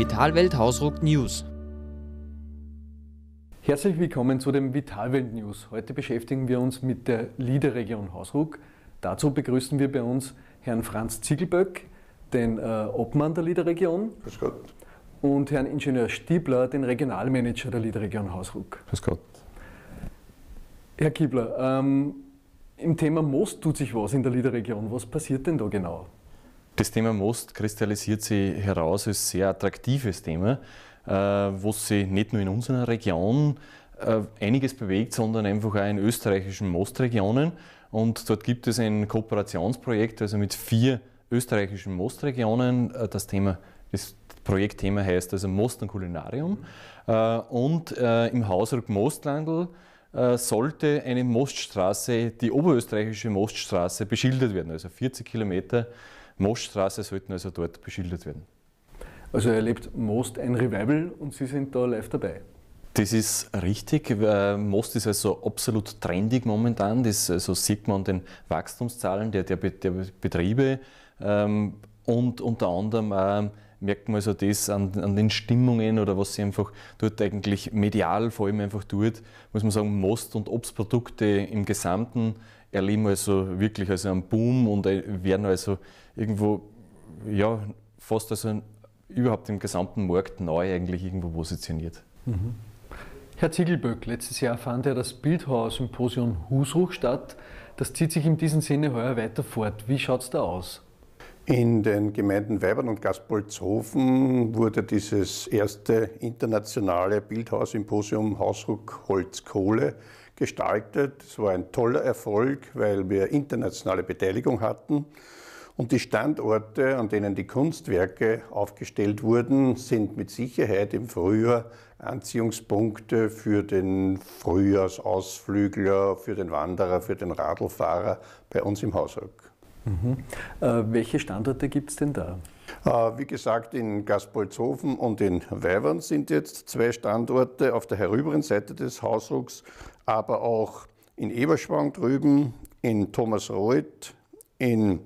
Vitalwelt Hausruck News. Herzlich willkommen zu den Vitalwelt News. Heute beschäftigen wir uns mit der Liederregion Hausruck. Dazu begrüßen wir bei uns Herrn Franz Ziegelböck, den äh, Obmann der Liederregion. Grüß Gott. Und Herrn Ingenieur Stiebler, den Regionalmanager der Liederregion Hausruck. Grüß Gott. Herr Kiebler, ähm, im Thema Most tut sich was in der Liederregion. Was passiert denn da genau? Das Thema Most kristallisiert sich heraus als sehr attraktives Thema, äh, wo sich nicht nur in unserer Region äh, einiges bewegt, sondern einfach auch in österreichischen Mostregionen. Und dort gibt es ein Kooperationsprojekt, also mit vier österreichischen Mostregionen. Äh, das Thema, das Projektthema heißt also Most und Kulinarium. Und im Hausruck Mostlandl sollte eine Moststraße, die oberösterreichische Moststraße, beschildert werden, also 40 Kilometer Moosstraße sollten also dort beschildert werden. Also erlebt Most ein Revival und Sie sind da live dabei. Das ist richtig. Most ist also absolut trendig momentan. Das also sieht man an den Wachstumszahlen der, der, der Betriebe ähm, und unter anderem auch ähm, merkt man also das an, an, den Stimmungen oder was sie einfach dort eigentlich medial vor allem einfach tut, muss man sagen, Most- und Obstprodukte im Gesamten erleben also wirklich also einen Boom und werden also irgendwo ja, fast also überhaupt im gesamten Markt neu eigentlich irgendwo positioniert. Mhm. Herr Ziegelböck, letztes Jahr fand ja das Bildhauer-Symposium Husruch statt. Das zieht sich in diesem Sinne heuer weiter fort. Wie schaut es da aus? In den Gemeinden Weibern und Gaspolzhofen wurde dieses erste internationale Bildhaussymposium Hausruck Holzkohle gestaltet. Es war ein toller Erfolg, weil wir internationale Beteiligung hatten. Und die Standorte, an denen die Kunstwerke aufgestellt wurden, sind mit Sicherheit im Frühjahr Anziehungspunkte für den Frühjahrsausflügler, für den Wanderer, für den Radlfahrer bei uns im Hausruck. Mhm. Äh, welche Standorte gibt es denn da? Äh, wie gesagt, in Gaspolzhofen und in Weivern sind jetzt zwei Standorte auf der herüberen Seite des Hausrucks, aber auch in Eberschwang drüben, in Thomasreuth, in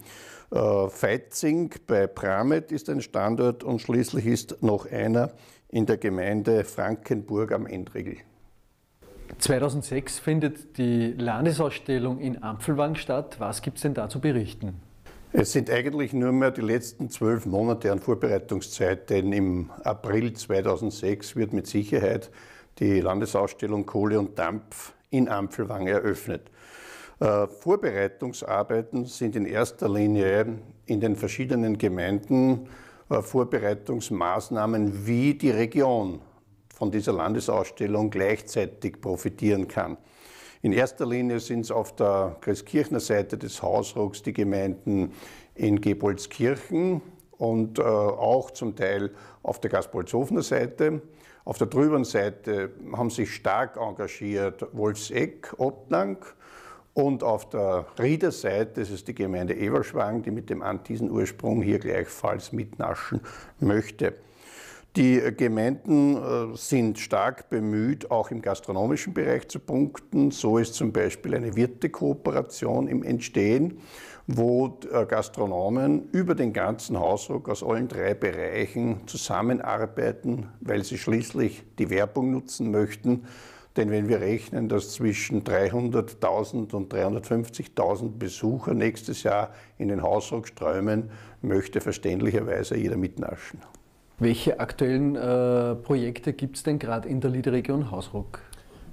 äh, Feitzing bei Pramet ist ein Standort und schließlich ist noch einer in der Gemeinde Frankenburg am Endregel. 2006 findet die Landesausstellung in Ampfelwang statt. Was gibt es denn da zu berichten? Es sind eigentlich nur mehr die letzten zwölf Monate an Vorbereitungszeit, denn im April 2006 wird mit Sicherheit die Landesausstellung Kohle und Dampf in Ampfelwang eröffnet. Äh, Vorbereitungsarbeiten sind in erster Linie in den verschiedenen Gemeinden äh, Vorbereitungsmaßnahmen, wie die Region von dieser Landesausstellung gleichzeitig profitieren kann. In erster Linie sind es auf der Christkirchner Seite des Hausrucks die Gemeinden in Geboldskirchen und äh, auch zum Teil auf der Gaspolzhofener Seite. Auf der drüben Seite haben sich stark engagiert Wolfseck, Ottnang und auf der Riederseite, Seite, das ist die Gemeinde Everschwang, die mit dem antiesen Ursprung hier gleichfalls mitnaschen möchte. Die Gemeinden äh, sind stark bemüht, auch im gastronomischen Bereich zu punkten. So ist zum Beispiel eine Wirtekooperation im Entstehen, wo äh, Gastronomen über den ganzen Hausruck aus allen drei Bereichen zusammenarbeiten, weil sie schließlich die Werbung nutzen möchten. Denn wenn wir rechnen, dass zwischen 300.000 und 350.000 Besucher nächstes Jahr in den Hausruck strömen, möchte verständlicherweise jeder mitnaschen. Welche aktuellen äh, Projekte gibt es denn gerade in der Liederregion Hausruck?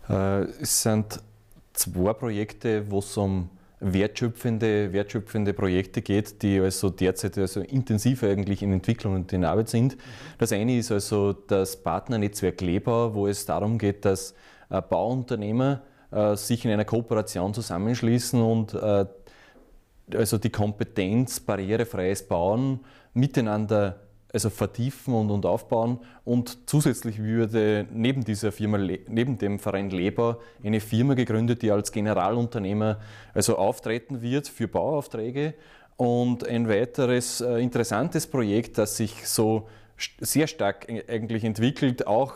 Äh, es sind zwei Projekte, wo es um wertschöpfende, wertschöpfende Projekte geht, die also derzeit also intensiv eigentlich in Entwicklung und in Arbeit sind. Das eine ist also das Partnernetzwerk Lebau, wo es darum geht, dass äh, Bauunternehmer äh, sich in einer Kooperation zusammenschließen und äh, also die Kompetenz barrierefreies Bauen miteinander also vertiefen und, und aufbauen. Und zusätzlich würde neben dieser Firma, neben dem Verein Leber, eine Firma gegründet, die als Generalunternehmer also auftreten wird für Bauaufträge. Und ein weiteres äh, interessantes Projekt, das sich so sehr stark e, eigentlich entwickelt, auch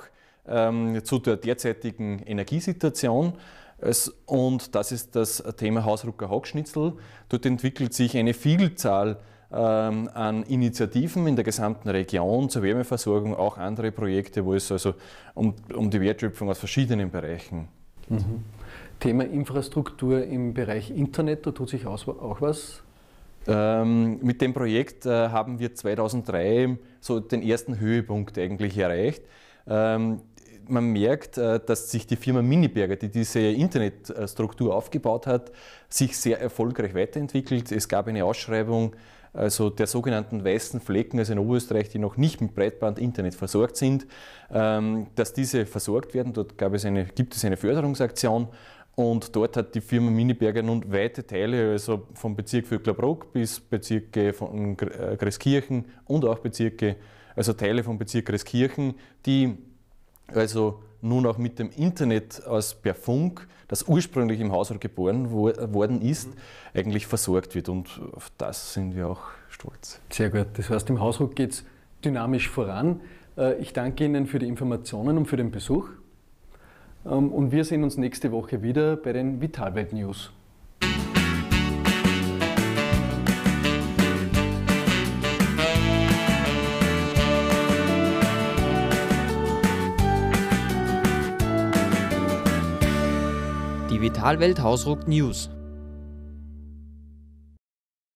ähm, zu der derzeitigen Energiesituation. Es, und das ist das Thema Hausrucker Hockschnitzel. Dort entwickelt sich eine Vielzahl ähm, an Initiativen in der gesamten Region zur Wärmeversorgung, auch andere Projekte, wo es also um, um die Wertschöpfung aus verschiedenen Bereichen geht. Mhm. Thema Infrastruktur im Bereich Internet, da tut sich auch was ähm, mit dem Projekt äh, haben wir 2003 so den ersten Höhepunkt eigentlich erreicht. Ähm, man merkt, äh, dass sich die Firma Miniberger, die diese Internetstruktur aufgebaut hat, sich sehr erfolgreich weiterentwickelt. Es gab eine Ausschreibung also der sogenannten weißen Flecken, also in Oberösterreich, die noch nicht mit Breitband-Internet versorgt sind, ähm, dass diese versorgt werden. Dort gab es eine, gibt es eine Förderungsaktion und dort hat die Firma Miniberger nun weite Teile, also vom Bezirk Vöcklerbruck bis Bezirke von äh, Greskirchen und auch Bezirke, also Teile vom Bezirk Greskirchen, die also nun auch mit dem Internet aus per Funk, das ursprünglich im Haushalt geboren wo, worden ist, mhm. eigentlich versorgt wird. Und auf das sind wir auch stolz. Sehr gut. Das heißt, im Hausruck geht es dynamisch voran. Äh, ich danke Ihnen für die Informationen und für den Besuch. Ähm, und wir sehen uns nächste Woche wieder bei den Vitalwelt News. Digitalwelt Hausruck News.